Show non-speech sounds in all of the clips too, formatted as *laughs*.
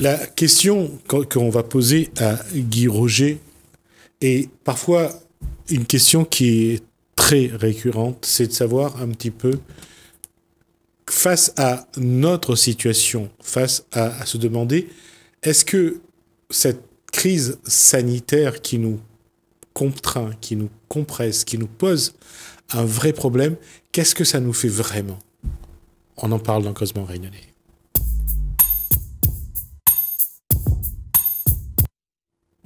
la question qu'on va poser à Guy Roger est parfois une question qui est très récurrente, c'est de savoir un petit peu, face à notre situation, face à, se demander, est-ce que cette crise sanitaire qui nous contraint, qui nous compresse, qui nous pose un vrai problème, qu'est-ce que ça nous fait vraiment On en parle dans Cosmo Réunionnais.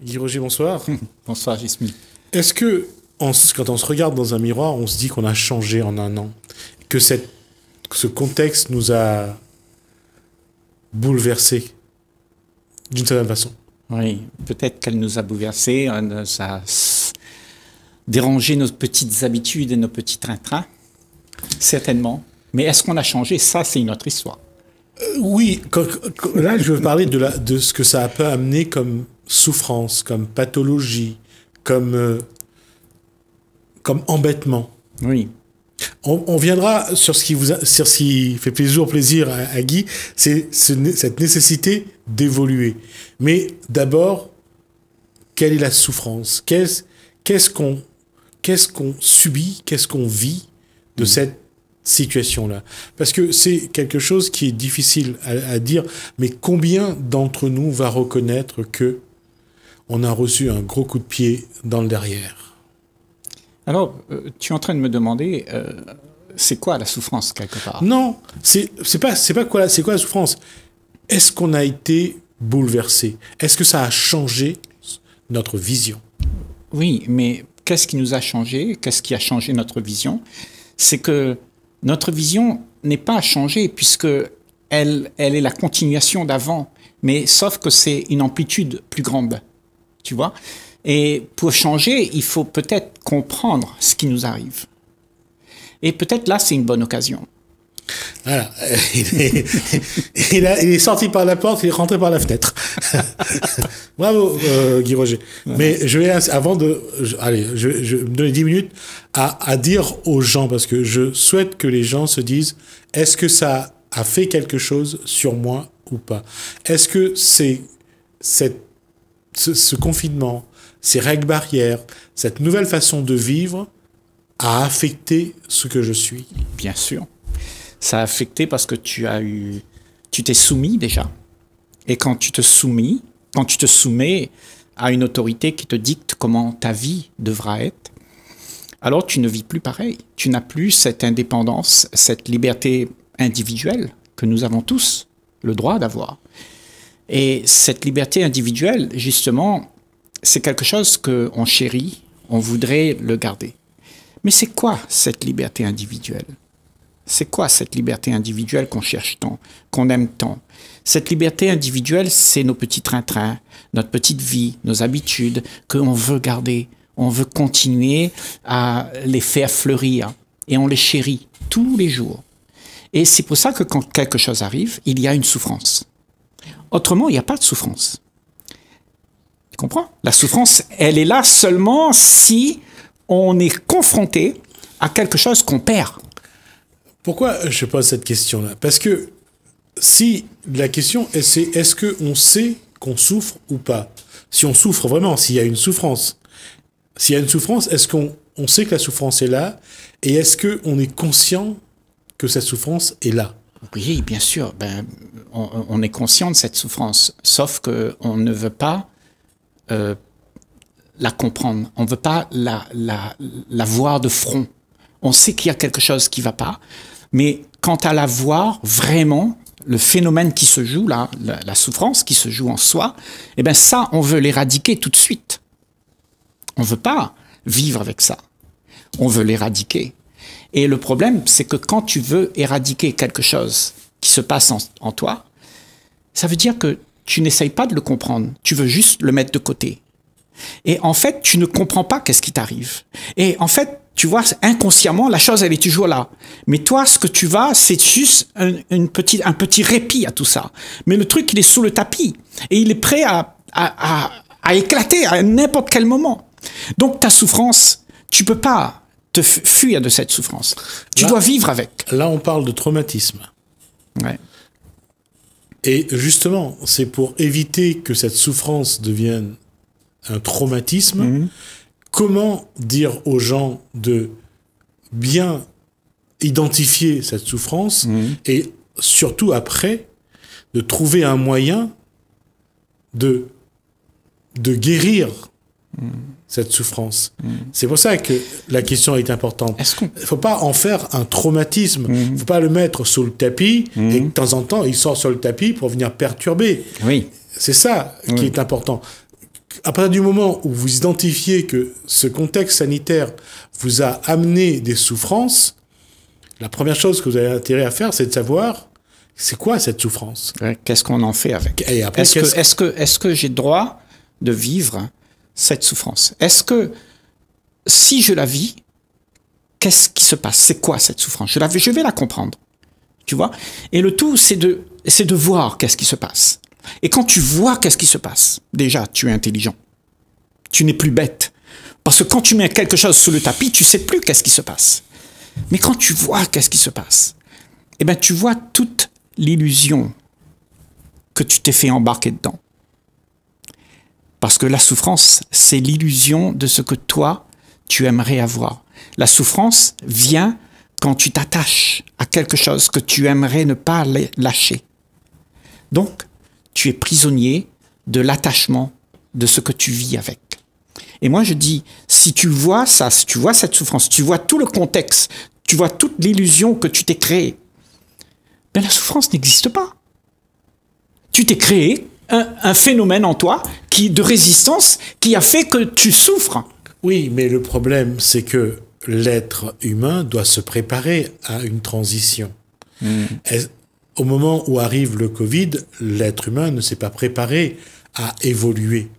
Guy Roger, bonsoir. *laughs* bonsoir, Gismi. Est-ce que, quand on se regarde dans un miroir, on se dit qu'on a changé en un an Que ce contexte nous a bouleversés d'une certaine façon Oui, peut-être qu'elle nous a bouleversés, ça euh, a dérangé nos petites habitudes et nos petits trains certainement. Mais est-ce qu'on a changé Ça, c'est une autre histoire. Euh, oui, là, je veux parler de, de ce que ça a peut amener comme souffrance, comme pathologie, comme, euh, comme embêtement. Oui. On, viendra sur ce qui vous sur fait plaisir plaisir à, Guy, c'est cette nécessité d'évoluer. Mais d'abord, quelle est la souffrance Qu'est-ce qu'on qu'est-ce qu'on subit Qu'est-ce qu'on vit de mm. cette situation-là Parce que c'est quelque chose qui est difficile à dire. Mais combien d'entre nous va reconnaître que on a reçu un gros coup de pied dans le derrière. Alors, euh, tu es en train de me demander, euh, c'est quoi la souffrance quelque part Non, c'est pas, pas quoi, c'est quoi la souffrance Est-ce qu'on a été bouleversé Est-ce que ça a changé notre vision Oui, mais qu'est-ce qui nous a changé Qu'est-ce qui a changé notre vision C'est que notre vision n'est pas changée puisque elle, elle est la continuation d'avant, mais sauf que c'est une amplitude plus grande tu vois. Et pour changer, il faut peut-être comprendre ce qui nous arrive. Et peut-être là, c'est une bonne occasion. Voilà. *laughs* Il est, sorti par la porte, il est rentré par la fenêtre. *laughs* Bravo, euh, Guy Roger. Mais je vais, avant de. Je, allez, je, me donner 10 minutes à, à, dire aux gens, parce que je souhaite que les gens se disent est-ce que ça a fait quelque chose sur moi ou pas Est-ce que c'est cette ce, confinement, ces règles barrières, cette nouvelle façon de vivre a affecté ce que je suis. Bien sûr. Ça a affecté parce que tu as eu, tu t'es soumis déjà. Et quand tu te soumis, quand tu te soumets à une autorité qui te dicte comment ta vie devra être, alors tu ne vis plus pareil. Tu n'as plus cette indépendance, cette liberté individuelle que nous avons tous le droit d'avoir. Et cette liberté individuelle, justement, c'est quelque chose qu'on chérit, on voudrait le garder. Mais c'est quoi cette liberté individuelle C'est quoi cette liberté individuelle qu'on cherche tant, qu'on aime tant Cette liberté individuelle, c'est nos petits trains-trains, notre petite vie, nos habitudes qu'on veut garder. On veut continuer à les faire fleurir et on les chérit tous les jours. Et c'est pour ça que quand quelque chose arrive, il y a une souffrance. Autrement, il n'y a pas de souffrance. Tu comprends La souffrance, elle est là seulement si on est confronté à quelque chose qu'on perd. Pourquoi je pose cette question-là Parce que si la question est c'est est-ce qu'on sait qu'on souffre ou pas Si on souffre vraiment, s'il y a une souffrance, s'il y a une souffrance, est-ce qu'on sait que la souffrance est là et est-ce que on est conscient que cette souffrance est là oui, bien sûr. Ben, on, est conscient de cette souffrance, sauf que on ne veut pas euh, la comprendre. On ne veut pas la, voir de front. On sait qu'il y a quelque chose qui ne va pas, mais quant à la voir vraiment, le phénomène qui se joue là, la, souffrance qui se joue en soi, eh bien ça, on veut l'éradiquer tout de suite. On ne veut pas vivre avec ça. On veut l'éradiquer. Et le problème, c'est que quand tu veux éradiquer quelque chose qui se passe en, toi, ça veut dire que tu n'essayes pas de le comprendre, tu veux juste le mettre de côté. Et en fait, tu ne comprends pas qu'est-ce qui t'arrive. Et en fait, tu vois, inconsciemment, la chose, elle est toujours là. Mais toi, ce que tu vas, c'est juste un, une petite, un petit répit à tout ça. Mais le truc, il est sous le tapis. Et il est prêt à, à éclater à n'importe quel moment. Donc, ta souffrance, tu peux pas te fuir de cette souffrance. Tu dois vivre avec. Là, on parle de traumatisme. Et justement, c'est pour éviter que cette souffrance devienne un traumatisme. Mhm. Comment dire aux gens de bien identifier cette souffrance mhm. et surtout après de trouver un moyen de, de guérir mhm cette souffrance. C'est pour ça que la question est importante. Il ne faut pas en faire un traumatisme. Il mhm. ne faut pas le mettre sous le tapis mhm. et de temps en temps, il sort sur le tapis pour venir perturber. Oui. C'est ça qui est important. À partir du moment où vous identifiez que ce contexte sanitaire vous a amené des souffrances, la première chose que vous avez intérêt à faire, c'est de savoir c'est quoi cette souffrance. Qu'est-ce qu'on en fait avec Est-ce que, est que, que j'ai droit de vivre cette souffrance Est-ce que si je la vis, qu'est-ce qui se passe C'est quoi cette souffrance je, la, je vais la comprendre. Tu vois Et le tout, c'est de, c'est de voir qu'est-ce qui se passe. Et quand tu vois qu'est-ce qui se passe, déjà, tu es intelligent. Tu n'es plus bête. Parce que quand tu mets quelque chose sous le tapis, tu sais plus qu'est-ce qui se passe. Mais quand tu vois qu'est-ce qui se passe, eh ben, tu vois toute l'illusion que tu t'es fait embarquer dedans. Parce que la souffrance, c'est l'illusion de ce que toi, tu aimerais avoir. La souffrance vient quand tu t'attaches à quelque chose que tu aimerais ne pas lâcher. Donc, tu es prisonnier de l'attachement de ce que tu vis avec. Et moi, je dis, si tu vois ça, si tu vois cette souffrance, tu vois tout le contexte, tu vois toute l'illusion que tu t'es créée, ben la souffrance n'existe pas. Tu t'es créé un, phénomène en toi qui de résistance qui a fait que tu souffres. Oui, mais le problème, c'est que l'être humain doit se préparer à une transition. Hmm. Au moment où arrive le Covid, l'être humain ne s'est pas préparé à évoluer.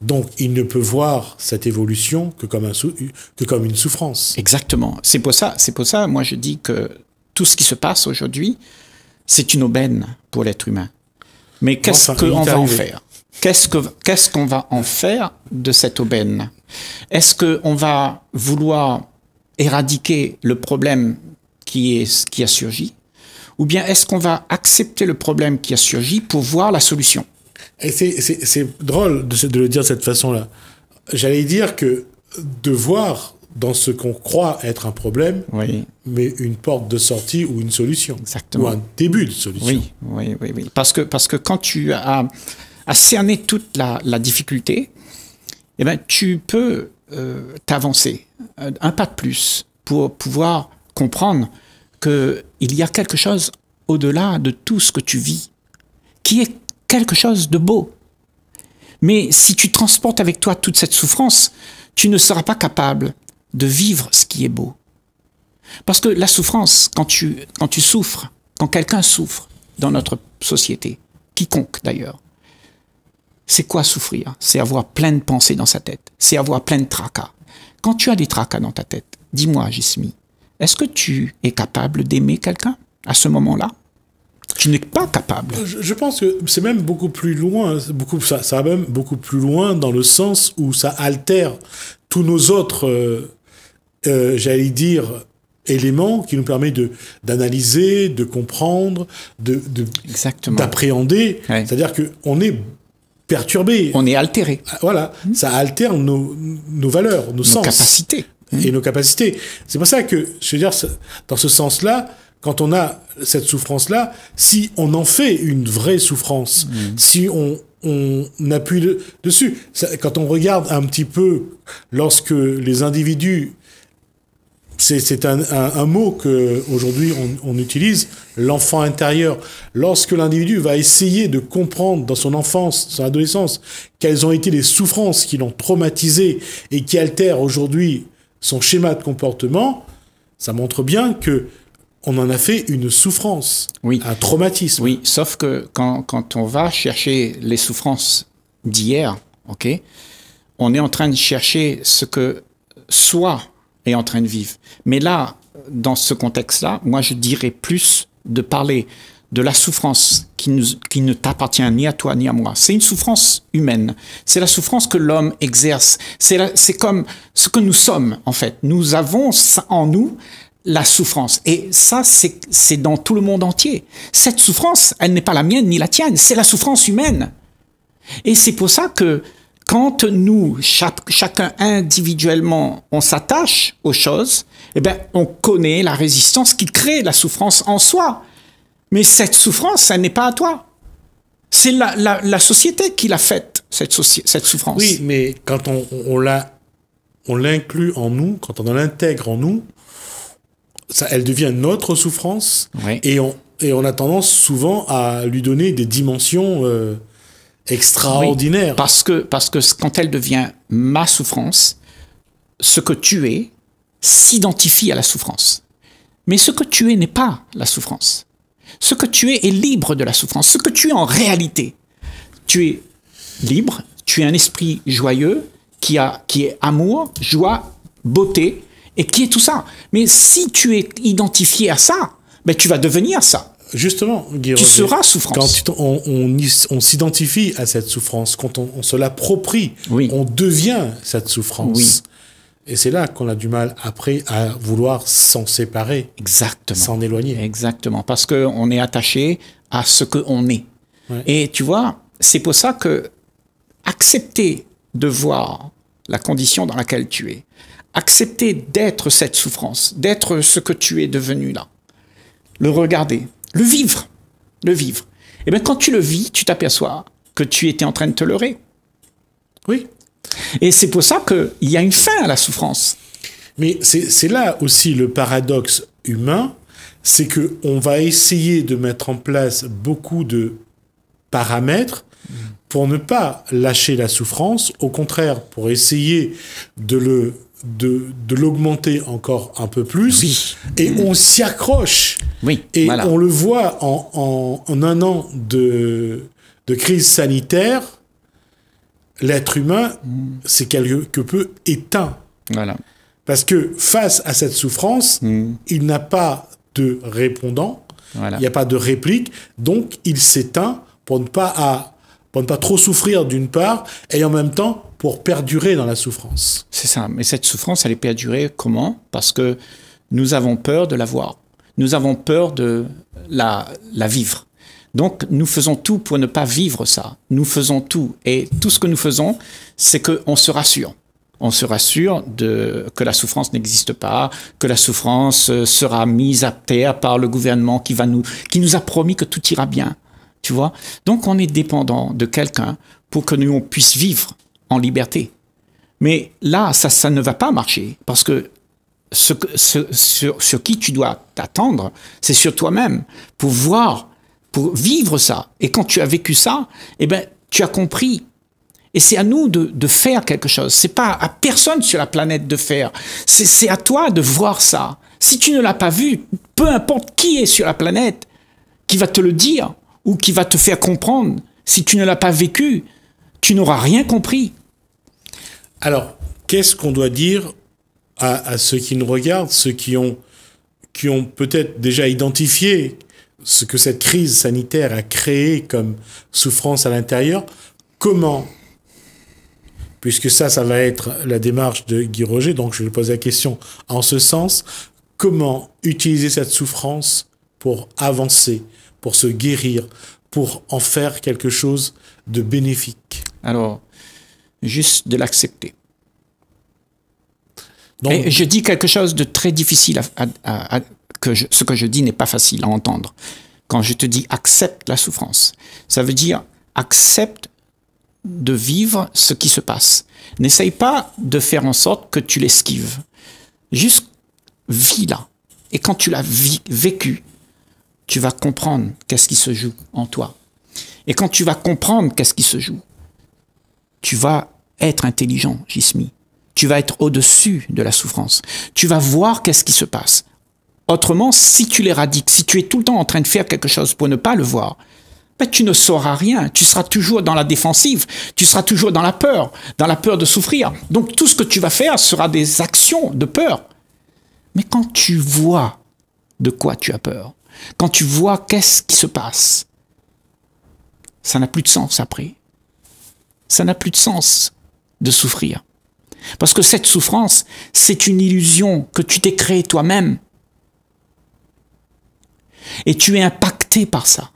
Donc, il ne peut voir cette évolution que comme, que comme une souffrance. Exactement. C'est pour ça, c'est pour ça, moi, je dis que tout ce qui se passe aujourd'hui, c'est une aubaine pour l'être humain. Mais qu'est-ce qu'on va en faire Qu'est-ce qu'on va en faire de cette aubaine Est-ce qu'on va vouloir éradiquer le problème qui, est, qui a surgi Ou bien est-ce qu'on va accepter le problème qui a surgi pour voir la solution Et c'est drôle de, de, le dire de cette façon-là. J'allais dire que de voir dans ce qu'on croit être un problème, mais une porte de sortie ou une solution. Exactement. Ou un début de solution. Oui, oui, oui. Parce, que, parce que quand tu as, cerné toute la, difficulté, eh ben, tu peux euh, t'avancer un pas de plus pour pouvoir comprendre qu'il y a quelque chose au-delà de tout ce que tu vis, qui est quelque chose de beau. Mais si tu transportes avec toi toute cette souffrance, tu ne seras pas capable de vivre ce qui est beau. Parce que la souffrance, quand tu, quand tu souffres, quand quelqu'un souffre dans notre société, quiconque d'ailleurs, c'est quoi souffrir C'est avoir plein de pensées dans sa tête, c'est avoir plein de tracas. Quand tu as des tracas dans ta tête, dis-moi, Jismi, est-ce que tu es capable d'aimer quelqu'un à ce moment-là tu n'es pas capable. Euh, je, pense que c'est même beaucoup plus loin, beaucoup, ça, va même beaucoup plus loin dans le sens où ça altère tous nos autres euh, euh, j'allais dire, élément qui nous permet de d'analyser, de comprendre, de d'appréhender. C'est-à-dire que on est perturbé. On est altéré. Ah, voilà, mmh. ça altère nos, nos valeurs, nos, nos capacités et mmh. nos capacités. C'est pour ça que je veux dire dans ce sens-là, quand on a cette souffrance-là, si on en fait une vraie souffrance, mmh. si on on appuie dessus. quand on regarde un petit peu lorsque les individus c'est un, mot que aujourd'hui on, utilise, l'enfant intérieur. Lorsque l'individu va essayer de comprendre dans son enfance, son adolescence, quelles ont été les souffrances qui l'ont traumatisé et qui altèrent aujourd'hui son schéma de comportement, ça montre bien que on en a fait une souffrance, un traumatisme. Oui, sauf que quand, on va chercher les souffrances d'hier, ok, on est en train de chercher ce que soit est en train de vivre. Mais là, dans ce contexte-là, moi je dirais plus de parler de la souffrance qui, nous, qui ne t'appartient ni à toi ni à moi. C'est une souffrance humaine. C'est la souffrance que l'homme exerce. C'est comme ce que nous sommes, en fait. Nous avons en nous la souffrance. Et ça, c'est dans tout le monde entier. Cette souffrance, elle n'est pas la mienne ni la tienne. C'est la souffrance humaine. Et c'est pour ça que quand nous, chacun individuellement, on s'attache aux choses, eh bien, on connaît la résistance qui crée la souffrance en soi. Mais cette souffrance, ça n'est pas à toi. C'est la, la, société qui l'a faite, cette, cette souffrance. Oui, mais quand on, on l'a on l'inclut en nous, quand on l'intègre en nous, ça, elle devient notre souffrance. Et, on, et on a tendance souvent à lui donner des dimensions. Euh, extraordinaire. parce que parce que quand elle devient ma souffrance, ce que tu es s'identifie à la souffrance. Mais ce que tu es n'est pas la souffrance. Ce que tu es est libre de la souffrance. Ce que tu es en réalité, tu es libre, tu es un esprit joyeux qui a qui est amour, joie, beauté et qui est tout ça. Mais si tu es identifié à ça, ben tu vas devenir ça. Justement, Guy tu seras souffrance. Quand on, s'identifie à cette souffrance, quand on, se l'approprie, on devient cette souffrance. Et c'est là qu'on a du mal après à vouloir s'en séparer, exactement, s'en éloigner. Exactement, parce que on est attaché à ce que on est. Et tu vois, c'est pour ça que accepter de voir la condition dans laquelle tu es, accepter d'être cette souffrance, d'être ce que tu es devenu là, le regarder, le vivre, le vivre. Et eh bien quand tu le vis, tu t'aperçois que tu étais en train de te leurrer. Oui. Et c'est pour ça qu'il y a une fin à la souffrance. Mais c'est là aussi le paradoxe humain, c'est que on va essayer de mettre en place beaucoup de paramètres pour ne pas lâcher la souffrance, au contraire, pour essayer de le de, de l'augmenter encore un peu plus. Et on s'y accroche. Oui, et on le voit en, en, un an de, de crise sanitaire, l'être humain s'est mm. c'est quelque peu éteint. Voilà. Parce que face à cette souffrance, mm. il n'a pas de répondant, il n'y a pas de réplique, donc il s'éteint pour ne pas à, pour ne pas trop souffrir d'une part, et en même temps pour perdurer dans la souffrance. C'est ça, mais cette souffrance, elle est perdurée comment Parce que nous avons peur de la voir nous avons peur de la, vivre. Donc nous faisons tout pour ne pas vivre ça. Nous faisons tout. Et tout ce que nous faisons, c'est qu'on se rassure. On se rassure de, que la souffrance n'existe pas, que la souffrance euh, sera mise à terre par le gouvernement qui, va nous, qui nous a promis que tout ira bien. Tu vois Donc on est dépendant de quelqu'un pour que nous on puisse vivre en liberté. Mais là, ça, ça ne va pas marcher parce que ce, sur, qui tu dois t'attendre, c'est sur toi-même pour voir, pour vivre ça. Et quand tu as vécu ça, eh ben, tu as compris. Et c'est à nous de, de faire quelque chose. C'est pas à personne sur la planète de faire. C'est à toi de voir ça. Si tu ne l'as pas vu, peu importe qui est sur la planète, qui va te le dire ou qui va te faire comprendre, si tu ne l'as pas vécu, tu n'auras rien compris. Alors, qu'est-ce qu'on doit dire à, ceux qui nous regardent, ceux qui ont, qui ont peut-être déjà identifié ce que cette crise sanitaire a créé comme souffrance à l'intérieur, comment, puisque ça, ça va être la démarche de Guy Roger, donc je pose la question en ce sens, comment utiliser cette souffrance pour avancer, pour se guérir, pour en faire quelque chose de bénéfique Alors, juste de l'accepter je dis quelque chose de très difficile, que ce que je dis n'est pas facile à entendre. Quand je te dis accepte la souffrance, ça veut dire accepte de vivre ce qui se passe. N'essaye pas de faire en sorte que tu l'esquives. Juste vis-la. Et quand tu l'as vécu, tu vas comprendre qu'est-ce qui se joue en toi. Et quand tu vas comprendre qu'est-ce qui se joue, tu vas être intelligent, Jismi tu vas être au-dessus de la souffrance. Tu vas voir qu'est-ce qui se passe. Autrement, si tu l'éradiques, si tu es tout le temps en train de faire quelque chose pour ne pas le voir, ben, tu ne sauras rien. Tu seras toujours dans la défensive. Tu seras toujours dans la peur, dans la peur de souffrir. Donc tout ce que tu vas faire sera des actions de peur. Mais quand tu vois de quoi tu as peur, quand tu vois qu'est-ce qui se passe, ça n'a plus de sens après. Ça n'a plus de sens de souffrir. Parce que cette souffrance, c'est une illusion que tu t'es créée toi-même. Et tu es impacté par ça.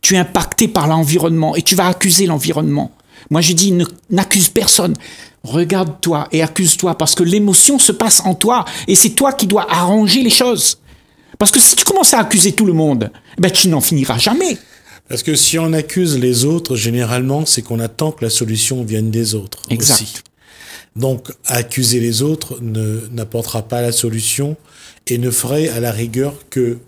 Tu es impacté par l'environnement et tu vas accuser l'environnement. Moi, je dis, n'accuse personne. Regarde-toi et accuse-toi parce que l'émotion se passe en toi et c'est toi qui dois arranger les choses. Parce que si tu commences à accuser tout le monde, eh ben, tu n'en finiras jamais. Parce que si on accuse les autres, généralement, c'est qu'on attend que la solution vienne des autres. Exact. Donc accuser les autres ne n'apportera pas la solution et ne ferait à la rigueur que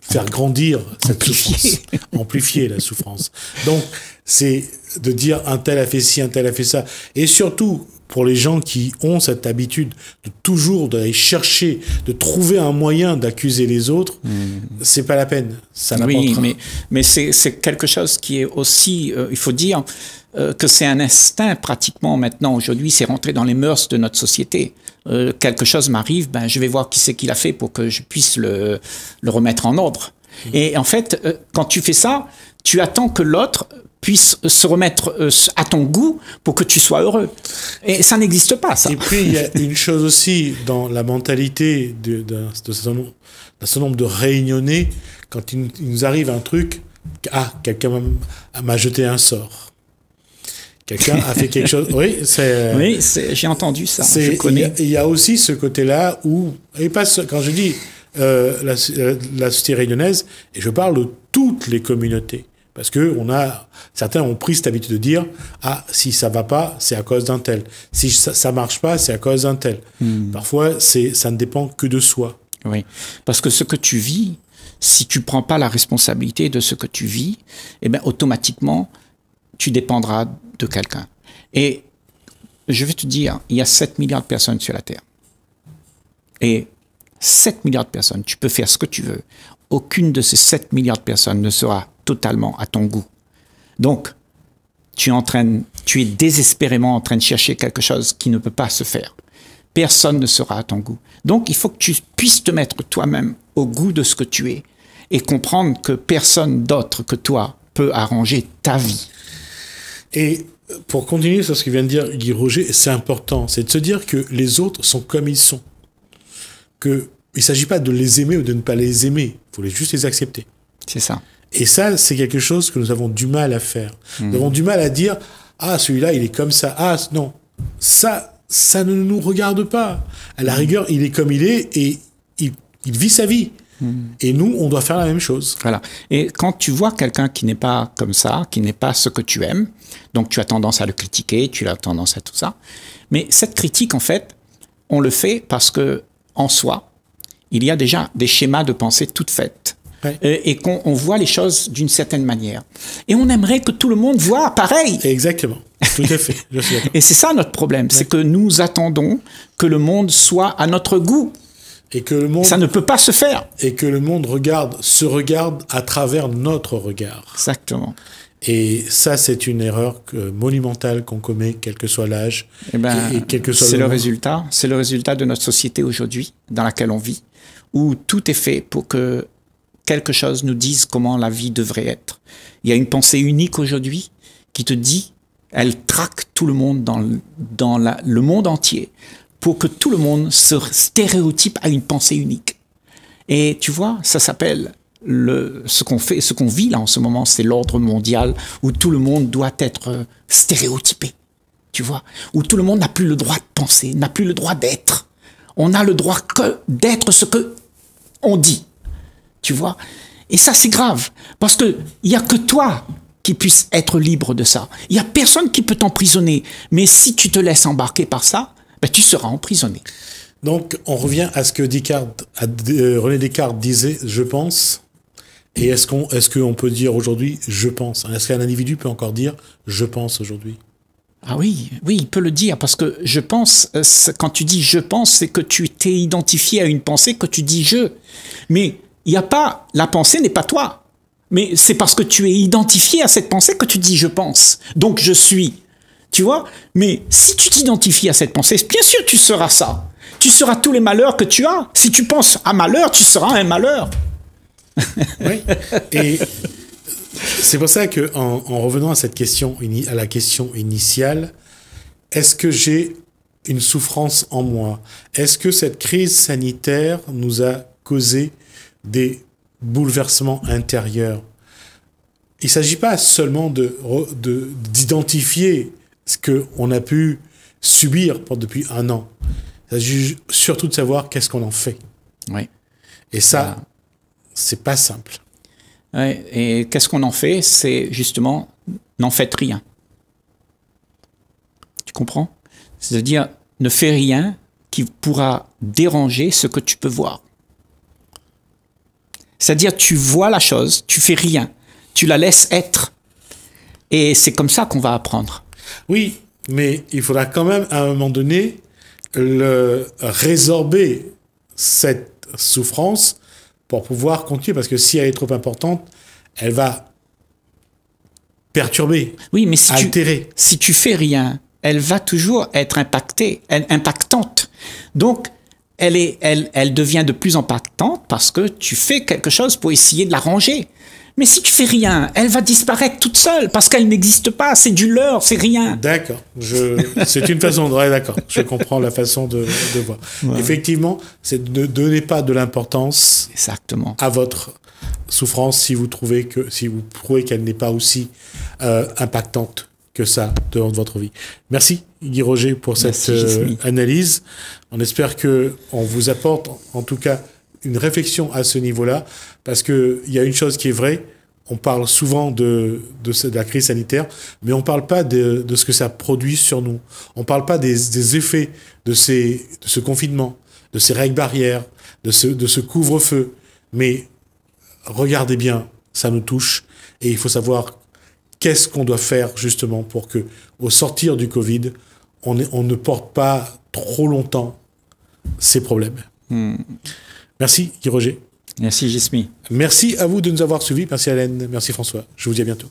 faire grandir cette amplifier. souffrance, amplifier la souffrance. Donc c'est de dire un tel a fait ci, un tel a fait ça. Et surtout, pour les gens qui ont cette habitude de toujours d'aller chercher, de trouver un moyen d'accuser les autres, hmm. c'est pas la peine. Ça oui, mais, mais c'est quelque chose qui est aussi, euh, il faut dire, euh, que c'est un instinct pratiquement maintenant. Aujourd'hui, c'est rentré dans les mœurs de notre société. Euh, quelque chose m'arrive, ben, je vais voir qui c'est qui l'a fait pour que je puisse le, remettre en ordre. Mmh. Et en fait, euh, quand tu fais ça, tu attends que l'autre puisse se remettre à ton goût pour que tu sois heureux. Et ça n'existe pas, ça. Et puis, il y a une chose aussi dans la mentalité d'un certain nombre de réunionnais, quand il, nous arrive un truc, ah, quelqu'un m'a jeté un sort. Quelqu'un a fait quelque chose. Oui, c'est. Euh, oui, j'ai entendu ça. Je connais. Il y, a aussi ce côté-là où, et pas quand je dis euh, la, euh, la, société réunionnaise, et je parle de toutes les communautés, parce que on a certains ont pris cette habitude de dire ah si ça va pas, c'est à cause d'un tel. Si ça, marche pas, c'est à cause d'un tel. Hmm. Parfois, c'est ça ne dépend que de soi. Oui, parce que ce que tu vis, si tu prends pas la responsabilité de ce que tu vis, eh bien, automatiquement tu dépendras de quelqu'un. Et je vais te dire, il y a 7 milliards de personnes sur la Terre. Et 7 milliards de personnes, tu peux faire ce que tu veux. Aucune de ces 7 milliards de personnes ne sera totalement à ton goût. Donc, tu es, tu es désespérément en train de chercher quelque chose qui ne peut pas se faire. Personne ne sera à ton goût. Donc, il faut que tu puisses te mettre toi-même au goût de ce que tu es et comprendre que personne d'autre que toi peut arranger ta vie. Et pour continuer sur ce que vient de dire Guy Roger, c'est important, c'est de se dire que les autres sont comme ils sont. Que il s'agit pas de les aimer ou de ne pas les aimer, il faut juste les accepter. C'est ça. Et ça, c'est quelque chose que nous avons du mal à faire. Nous mhm. avons du mal à dire ah celui-là il est comme ça, ah non ça ça ne nous regarde pas. À la mhm. rigueur, il est comme il est et il vit sa vie. Et nous, on doit faire la même chose. Voilà. Et quand tu vois quelqu'un qui n'est pas comme ça, qui n'est pas ce que tu aimes, donc tu as tendance à le critiquer, tu as tendance à tout ça. Mais cette critique, en fait, on le fait parce que en soi, il y a déjà des schémas de pensée toutes faites. Et, qu'on voit les choses d'une certaine manière. Et on aimerait que tout le monde voit pareil. Exactement. Tout à fait. *laughs* et c'est ça notre problème, c'est que nous attendons que le monde soit à notre goût. Et que le monde. Ça ne peut pas se faire. Et que le monde regarde, se regarde à travers notre regard. Exactement. Et ça, c'est une erreur monumentale qu'on commet, quel que soit l'âge. Eh ben, et, quel que soit c'est le, résultat. C'est le résultat de notre société aujourd'hui, dans laquelle on vit, où tout est fait pour que quelque chose nous dise comment la vie devrait être. Il y a une pensée unique aujourd'hui qui te dit, elle traque tout le monde dans, dans le monde entier pour que tout le monde se stéréotype à une pensée unique. Et tu vois, ça s'appelle le, ce qu'on fait, ce qu'on vit là en ce moment, c'est l'ordre mondial où tout le monde doit être euh, stéréotypé. Tu vois, où tout le monde n'a plus le droit de penser, n'a plus le droit d'être. On a le droit que d'être ce que on dit. Tu vois, et ça c'est grave parce que il a que toi qui puisse être libre de ça. Il y a personne qui peut t'emprisonner, mais si tu te laisses embarquer par ça, ben, tu seras emprisonné. Donc, on revient à ce que Descartes, euh, René Descartes disait, je pense. Et est-ce qu'on est qu'on peut dire aujourd'hui, je pense Est-ce qu'un individu peut encore dire, je pense aujourd'hui ah oui, oui, il peut le dire parce que je pense, euh, quand tu dis je pense, c'est que tu t'es identifié à une pensée que tu dis je. Mais il n'y a pas, la pensée n'est pas toi. Mais c'est parce que tu es identifié à cette pensée que tu dis je pense. Donc je suis. Tu vois Mais si tu t'identifies à cette pensée, bien sûr tu seras ça. Tu seras tous les malheurs que tu as. Si tu penses à malheur, tu seras un malheur. *laughs* oui. Et c'est pour ça que en, revenant à cette question, à la question initiale, est-ce que j'ai une souffrance en moi Est-ce que cette crise sanitaire nous a causé des bouleversements intérieurs Il ne s'agit pas seulement d'identifier de, ce qu'on a pu subir depuis un an. Ça surtout de savoir qu'est-ce qu'on en fait. Et ça, c'est pas simple. et qu'est-ce qu'on en fait C'est justement, n'en faites rien. Tu comprends C'est-à-dire, ne fais rien qui pourra déranger ce que tu peux voir. C'est-à-dire, tu vois la chose, tu fais rien, tu la laisses être. Et c'est comme ça qu'on va apprendre. Oui, mais il faudra quand même à un moment donné le résorber cette souffrance pour pouvoir continuer, parce que si elle est trop importante, elle va perturber, oui, mais si altérer. Tu, si tu fais rien, elle va toujours être impactée, impactante. Donc, elle, elle, elle devient de plus impactante parce que tu fais quelque chose pour essayer de la ranger. Mais si tu fais rien, elle va disparaître toute seule parce qu'elle n'existe pas. C'est du leurre, c'est rien. D'accord. Je... C'est une façon de. Ouais, d'accord. Je comprends la façon de, voir. Effectivement, c'est de ne donner pas de l'importance. Exactement. À votre souffrance si vous trouvez que si vous trouvez qu'elle n'est pas aussi euh, impactante que ça dans votre vie. Merci Guy Roger pour cette euh, analyse. On espère que on vous apporte en tout cas une réflexion à ce niveau-là, parce qu'il y a une chose qui est vraie, on parle souvent de, de, la crise sanitaire, mais on ne parle pas de, de, ce que ça produit sur nous. On ne parle pas des, des effets ces, de, ce confinement, de ces règles barrières, de ce, de ce couvre-feu. Mais regardez bien, ça nous touche, et il faut savoir qu'est-ce qu'on doit faire justement pour que, au sortir du Covid, on, on ne porte pas trop longtemps ces problèmes. Hmm. Merci, Guy Roger. Merci, Gismi. Merci à vous de nous avoir suivis. Merci, Alain. Merci, François. Je vous dis à bientôt.